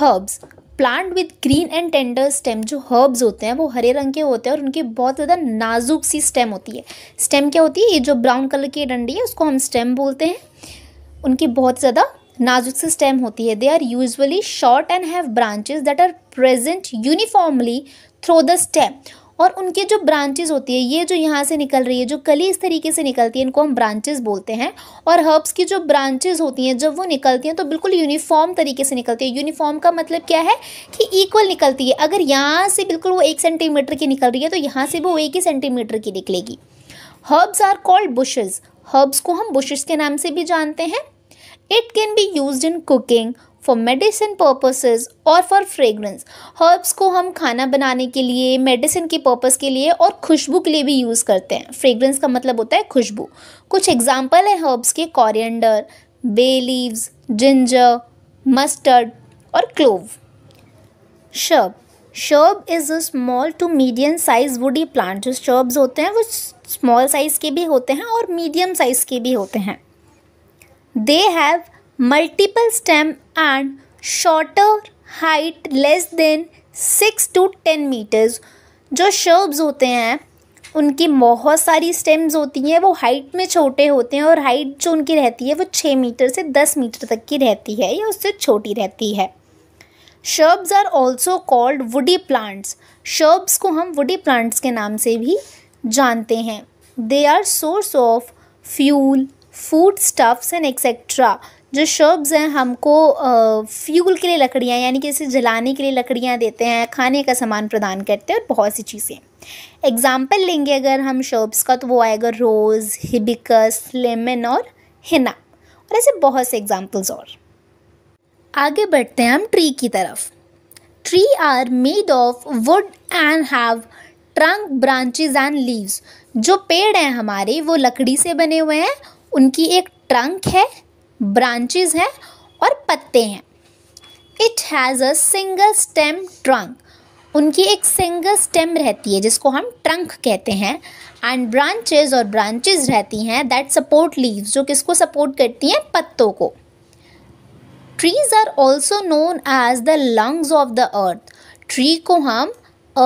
Herbs plant with green and tender stem जो herbs होते हैं वो हरे रंग के होते हैं और उनकी बहुत ज़्यादा नाजुक सी स्टेम होती है स्टेम क्या होती है ये जो ब्राउन कलर की डंडी है उसको हम स्टेम बोलते हैं उनकी बहुत ज़्यादा नाजुक सी स्टेम होती है they are usually short and have branches that are present uniformly through the stem और उनके जो ब्रांचेज होती है ये जो यहाँ से निकल रही है जो कली इस तरीके से निकलती है इनको हम ब्रांचेज बोलते हैं और हर्ब्स की जो ब्रांचेज होती हैं जब वो निकलती हैं तो बिल्कुल यूनिफॉर्म तरीके से निकलती है यूनिफॉर्म का मतलब क्या है कि इक्वल निकलती है अगर यहाँ से बिल्कुल वो एक सेंटीमीटर की निकल रही है तो यहाँ से भी वो एक ही सेंटीमीटर की निकलेगी herbs are called bushes herbs को हम बुशेज़ के नाम से भी जानते हैं it can be use in cooking for medicine purposes और फॉर फ्रेगरेंस हर्ब्स को हम खाना बनाने के लिए मेडिसिन के पर्पज़ के लिए और खुशबू के लिए भी यूज़ करते हैं फ्रेगरेंस का मतलब होता है खुशबू कुछ एग्जाम्पल है हर्ब्स के coriander bay leaves ginger mustard और clove shrub shrub is a small to medium size woody plant जो शर्ब्स होते हैं वो स्मॉल साइज़ के भी होते हैं और मीडियम साइज़ के भी होते हैं they have multiple stem and shorter height less than six to ten metres जो शर्ब्स होते हैं उनकी बहुत सारी स्टेम्स होती हैं वो हाइट में छोटे होते हैं और हाइट जो उनकी रहती है वो छः मीटर से दस मीटर तक की रहती है या उससे छोटी रहती है shrubs are also called woody plants shrubs को हम वुडी प्लांट्स के नाम से भी जानते हैं they are source of fuel food stuffs and etcetera जो शर्ब्स हैं हमको फ्यूल के लिए लकड़ियाँ यानी कि इसे जलाने के लिए लकड़ियाँ देते हैं खाने का सामान प्रदान करते हैं और बहुत सी चीज़ें एग्ज़ाम्पल लेंगे अगर हम शर्ब्स का तो वो आएगा रोज़ हिबिकस लेमन और हिना और ऐसे बहुत से एग्ज़ाम्पल्स और आगे बढ़ते हैं हम ट्री की तरफ tree are made of wood and have trunk branches and leaves जो पेड़ हैं हमारे वो लकड़ी से बने हुए हैं उनकी एक ट्रंक है ब्रांचेज हैं और पत्ते हैं it has a single stem trunk उनकी एक सिंगल स्टेम रहती है जिसको हम ट्रंक कहते हैं एंड ब्रांचेज और ब्रांचेज रहती हैं दैट सपोर्ट लीव्स जो किसको सपोर्ट करती हैं पत्तों को trees are also known as the lungs of the earth tree को हम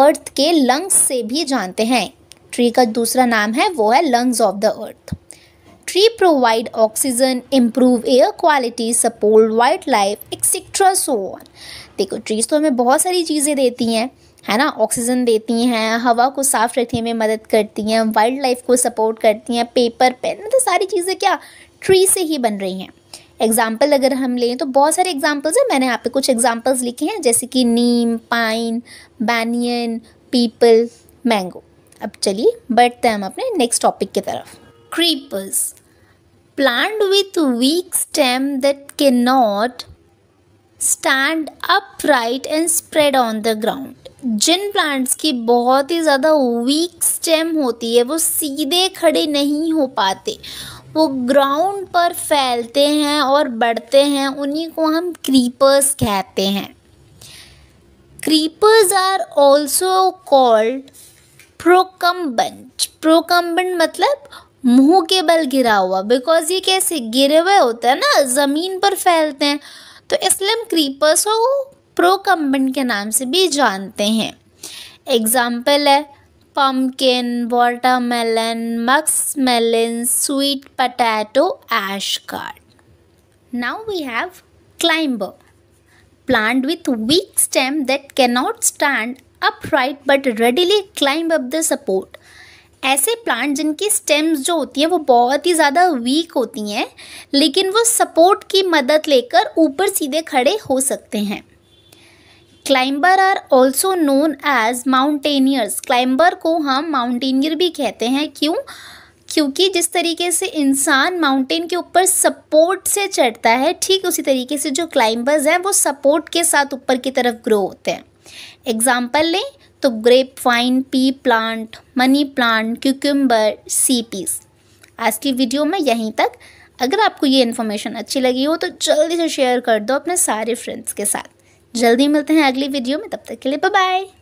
अर्थ के लंग्स से भी जानते हैं ट्री का दूसरा नाम है वो है lungs of the earth tree provide oxygen, improve air quality, support wildlife, etc. so on. देखो ट्रीज तो हमें बहुत सारी चीज़ें देती हैं है ना ऑक्सीजन देती हैं हवा को साफ़ रखने में मदद करती हैं वाइल्ड लाइफ को सपोर्ट करती हैं पेपर पेन मतलब सारी चीज़ें क्या ट्री से ही बन रही हैं एग्ज़ाम्पल अगर हम लें तो बहुत सारे एग्ज़ाम्पल्स हैं मैंने यहाँ पे कुछ एग्ज़ाम्पल्स लिखे हैं जैसे कि neem pine banyan peepal mango अब चलिए बढ़ते हैं हम अपने नेक्स्ट टॉपिक की तरफ creepers plant with weak stem that cannot stand upright and spread on the ground जिन प्लांट्स की बहुत ही ज़्यादा वीक स्टेम होती है वो सीधे खड़े नहीं हो पाते वो ग्राउंड पर फैलते हैं और बढ़ते हैं उन्हीं को हम क्रीपर्स कहते हैं creepers are also called procumbent procumbent मतलब मुंह के बल गिरा हुआ बिकॉज ये कैसे गिरे हुए होते हैं ना ज़मीन पर फैलते हैं तो इसलिए हम क्रीपर्स को प्रोकम्बन के नाम से भी जानते हैं एग्जाम्पल है pumpkin watermelon muskmelon sweet potato ash gourd now we have climber with weak stem that cannot stand up right but readily climb up the support ऐसे प्लांट जिनकी स्टेम्स जो होती हैं वो बहुत ही ज़्यादा वीक होती हैं लेकिन वो सपोर्ट की मदद लेकर ऊपर सीधे खड़े हो सकते हैं climber are also known as mountaineers climber को हम माउंटेनियर भी कहते हैं क्यों क्योंकि जिस तरीके से इंसान माउंटेन के ऊपर सपोर्ट से चढ़ता है ठीक उसी तरीके से जो क्लाइंबर्स हैं वो सपोर्ट के साथ ऊपर की तरफ ग्रो होते हैं एग्जाम्पल लें तो grape vine pea plant money plant cucumber sea peas आज की वीडियो में यहीं तक अगर आपको ये इन्फॉर्मेशन अच्छी लगी हो तो जल्दी से शेयर कर दो अपने सारे फ्रेंड्स के साथ जल्दी मिलते हैं अगली वीडियो में तब तक के लिए बाय